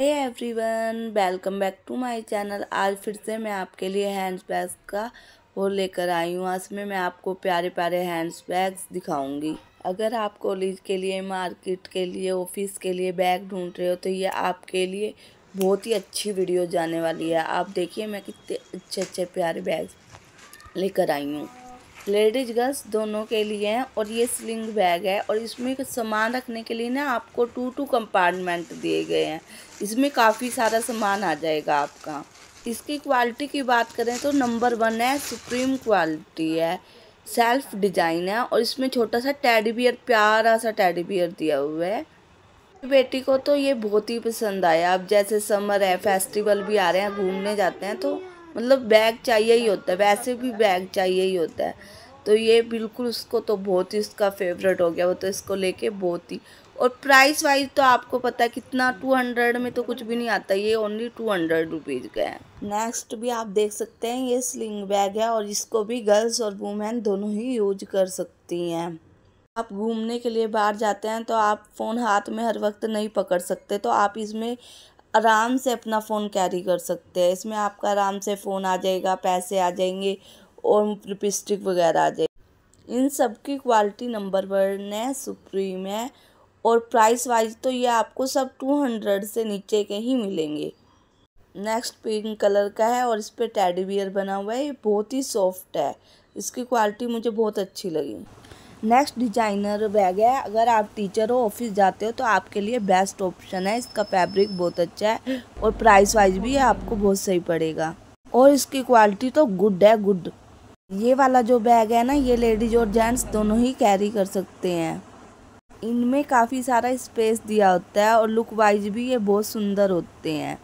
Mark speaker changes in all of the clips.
Speaker 1: hey everyone welcome back to my channel आज फिर से मैं आपके लिए हैंड्स बैग्स का वो लेकर आई हूँ आज में मैं आपको प्यारे प्यारे हैंड्स बैग्स दिखाऊंगी अगर आप कॉलेज के लिए मार्केट के लिए ऑफिस के लिए बैग ढूंढ रहे हो तो ये आपके लिए बहुत ही अच्छी वीडियो जाने वाली है आप देखिए मैं कितने अच्छे अच्छे प्यारे बैग लेकर आई हूँ लेडीज गर्ल्स दोनों के लिए हैं और ये स्लिंग बैग है और इसमें सामान रखने के लिए ना आपको टू टू कंपार्टमेंट दिए गए हैं इसमें काफ़ी सारा सामान आ जाएगा आपका इसकी क्वालिटी की बात करें तो नंबर वन है सुप्रीम क्वालिटी है सेल्फ डिजाइन है और इसमें छोटा सा टेडी बियर प्यारा सा टेडी बियर दिया हुआ है बेटी को तो ये बहुत ही पसंद आया अब जैसे समर है फेस्टिवल भी आ रहे हैं घूमने जाते हैं तो मतलब बैग चाहिए ही होता है वैसे भी बैग चाहिए ही होता है तो ये बिल्कुल उसको तो बहुत ही उसका फेवरेट हो गया वो तो इसको लेके बहुत ही और प्राइस वाइज तो आपको पता है कितना टू हंड्रेड में तो कुछ भी नहीं आता ये ओनली टू हंड्रेड रुपीज़ का है नेक्स्ट भी आप देख सकते हैं ये स्लिंग बैग है और इसको भी गर्ल्स और वुमेन दोनों ही यूज कर सकती हैं आप घूमने के लिए बाहर जाते हैं तो आप फ़ोन हाथ में हर वक्त नहीं पकड़ सकते तो आप इसमें आराम से अपना फ़ोन कैरी कर सकते हैं इसमें आपका आराम से फ़ोन आ जाएगा पैसे आ जाएंगे और लिपस्टिक वगैरह आ जाएगी इन सब की क्वालिटी नंबर वन है सुप्रीम है और प्राइस वाइज तो ये आपको सब टू हंड्रेड से नीचे के ही मिलेंगे नेक्स्ट पिंक कलर का है और इस पर टेडी बियर बना हुआ है ये बहुत ही सॉफ्ट है इसकी क्वालिटी मुझे बहुत अच्छी लगी नेक्स्ट डिजाइनर बैग है अगर आप टीचर हो ऑफिस जाते हो तो आपके लिए बेस्ट ऑप्शन है इसका फैब्रिक बहुत अच्छा है और प्राइस वाइज भी आपको बहुत सही पड़ेगा और इसकी क्वालिटी तो गुड है गुड ये वाला जो बैग है ना ये लेडीज और जेंट्स दोनों ही कैरी कर सकते हैं इनमें काफ़ी सारा स्पेस दिया होता है और लुक वाइज भी ये बहुत सुंदर होते हैं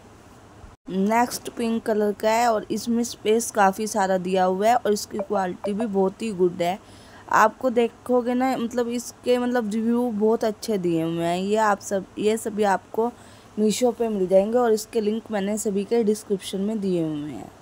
Speaker 1: नेक्स्ट पिंक कलर का है और इसमें स्पेस काफ़ी सारा दिया हुआ है और इसकी क्वालिटी भी बहुत ही गुड है आपको देखोगे ना मतलब इसके मतलब रिव्यू बहुत अच्छे दिए हुए हैं ये आप सब ये सभी आपको मीशो पे मिल जाएंगे और इसके लिंक मैंने सभी के डिस्क्रिप्शन में दिए हुए हैं